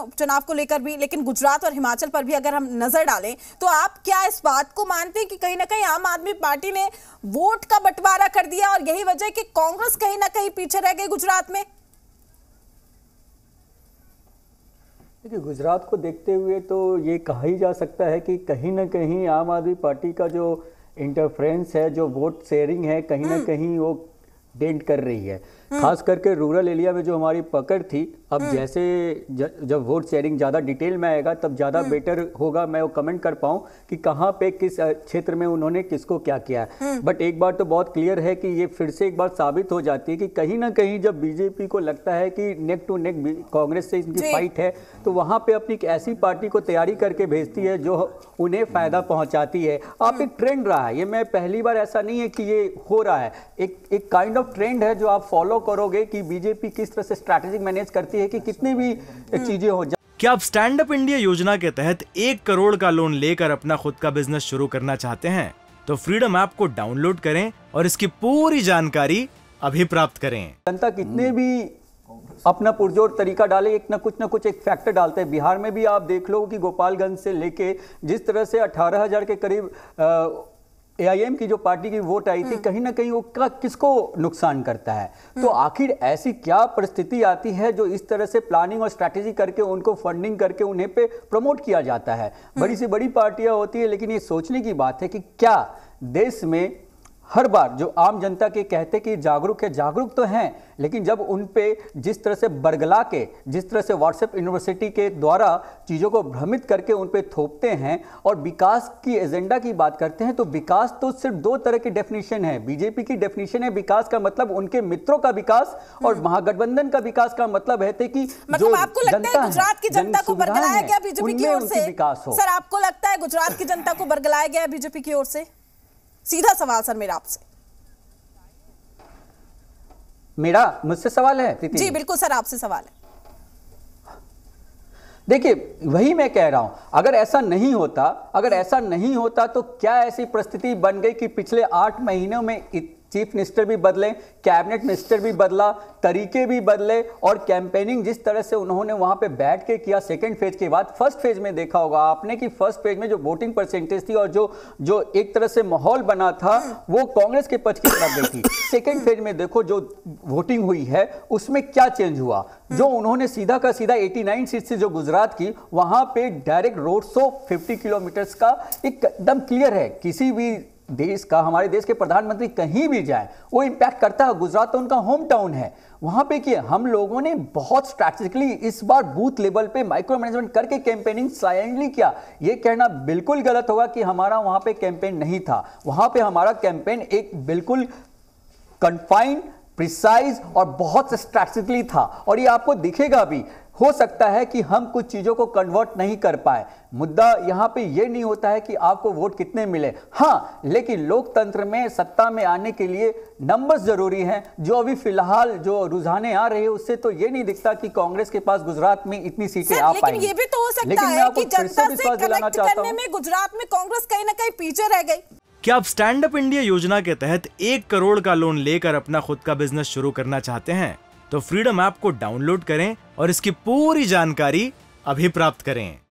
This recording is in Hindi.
उपचुनाव तो को लेकर भी लेकिन गुजरात और हिमाचल पर भी अगर हम नजर डालें तो आप क्या इस बात को मानते हैं कि कहीं ना कहीं आम आदमी पार्टी ने वोट का बंटवारा कर दिया और यही वजह कि कांग्रेस कहीं ना कहीं पीछे रह गई गुजरात में देखिए गुजरात को देखते हुए तो ये कहा ही जा सकता है कि कहीं ना कहीं आम आदमी पार्टी का जो इंटरफ्रेंस है जो वोट शेयरिंग है कहीं ना हम्म। कहीं वो डेंट कर रही है हम्म। खास करके रूरल एरिया में जो हमारी पकड़ थी अब हम्म। जैसे ज, जब वोट शेयरिंग ज़्यादा डिटेल में आएगा तब ज़्यादा बेटर हम्म। होगा मैं वो कमेंट कर पाऊँ कि कहाँ पे किस क्षेत्र में उन्होंने किसको क्या किया है बट एक बार तो बहुत क्लियर है कि ये फिर से एक बार साबित हो जाती है कि कहीं ना कहीं जब बीजेपी को लगता है कि नेक टू नेक कांग्रेस से इनकी फाइट है तो वहाँ पे अपनी एक ऐसी पार्टी को तैयारी करके भेजती है जो उन्हें फ़ायदा पहुँचाती है आप एक ट्रेंड रहा है ये मैं पहली बार ऐसा नहीं है कि ये हो रहा है एक एक काइंड ऑफ ट्रेंड है जो आप फॉलो करोगे कि बीजेपी किस तरह से स्ट्रैटेजिक मैनेज करती है कि कितनी भी चीजें हो क्या आप स्टैंड अप इंडिया योजना के तहत एक करोड़ का लोन लेकर अपना खुद का बिजनेस शुरू करना चाहते हैं तो फ्रीडम ऐप को डाउनलोड करें और इसकी पूरी जानकारी अभी प्राप्त करें जनता कितने भी अपना पुरजोर तरीका डाले एक ना कुछ ना कुछ एक फैक्टर डालते हैं बिहार में भी आप देख लो कि गोपालगंज से लेके जिस तरह से 18,000 के करीब आ, एआईएम की जो पार्टी की वोट आई थी हम्म। कहीं ना कहीं वो का किसको नुकसान करता है तो हम्म। आखिर ऐसी क्या परिस्थिति आती है जो इस तरह से प्लानिंग और स्ट्रैटेजी करके उनको फंडिंग करके उन्हें पे प्रमोट किया जाता है हम्म। बड़ी से बड़ी पार्टियां होती है लेकिन ये सोचने की बात है कि क्या देश में हर बार जो आम जनता के कहते कि जागरूक है जागरूक तो हैं लेकिन जब उन पे जिस तरह से बरगला के जिस तरह से व्हाट्सएप यूनिवर्सिटी के द्वारा चीज़ों को भ्रमित करके उन पे थोपते हैं और विकास की एजेंडा की बात करते हैं तो विकास तो सिर्फ दो तरह की डेफिनेशन है बीजेपी की डेफिनेशन है विकास का मतलब उनके मित्रों का विकास और हम्म। महागठबंधन का विकास का मतलब है कि मतलब जो जनता की जनता को बरगलाया गया बीजेपी की ओर से विकास हो सर आपको लगता है गुजरात की जनता को बरगलाया गया बीजेपी की ओर से सीधा सवाल सर मेरा आपसे मेरा मुझसे सवाल है जी बिल्कुल सर आपसे सवाल है देखिए वही मैं कह रहा हूं अगर ऐसा नहीं होता अगर ऐसा नहीं होता तो क्या ऐसी परिस्थिति बन गई कि पिछले आठ महीनों में इत... चीफ मिनिस्टर भी बदले कैबिनेट मिनिस्टर भी बदला तरीके भी बदले और कैंपेनिंग जिस तरह से उन्होंने वहां पे बैठ के किया सेकंड फेज के बाद फर्स्ट फेज में देखा होगा आपने कि फर्स्ट फेज में जो वोटिंग परसेंटेज थी और जो जो एक तरह से माहौल बना था वो कांग्रेस के पक्ष की तरफ गई थी सेकेंड फेज में देखो जो वोटिंग हुई है उसमें क्या चेंज हुआ जो उन्होंने सीधा का सीधा 89 सीट से जो गुजरात की वहां पे direct road show fifty kilometres का एकदम क्लियर है किसी भी देश का हमारे देश के प्रधानमंत्री कहीं भी जाए वो इम्पैक्ट करता है गुजरात तो उनका होम टाउन है वहां पे कि हम लोगों ने बहुत स्ट्रैटेजिकली इस बार बूथ लेवल पे माइक्रो मैनेजमेंट करके कैंपेनिंग साइलेंटली किया ये कहना बिल्कुल गलत होगा कि हमारा वहाँ पे कैंपेन नहीं था वहां पे हमारा कैंपेन एक बिल्कुल कन्फाइंड प्रिसाइज और बहुत स्ट्रैटेजिकली था और ये आपको दिखेगा भी हो सकता है कि हम कुछ चीज़ों को कन्वर्ट नहीं कर पाए मुद्दा यहाँ पे ये नहीं होता है कि आपको वोट कितने मिले हाँ लेकिन लोकतंत्र में सत्ता में आने के लिए नंबर्स जरूरी हैं जो अभी फिलहाल जो रुझाने आ रहे हैं उससे तो ये नहीं दिखता कि कांग्रेस के पास गुजरात में इतनी सीटें आ पाई ये भी तो हो सकता है कि जनता से, से कलेक्ट चाहता में गुजरात में कांग्रेस कहीं ना कहीं पीछे रह गई क्या आप स्टैंड अप इंडिया योजना के तहत एक करोड़ का लोन लेकर अपना खुद का बिजनेस शुरू करना चाहते हैं तो फ्रीडम ऐप को डाउनलोड करें और इसकी पूरी जानकारी अभी प्राप्त करें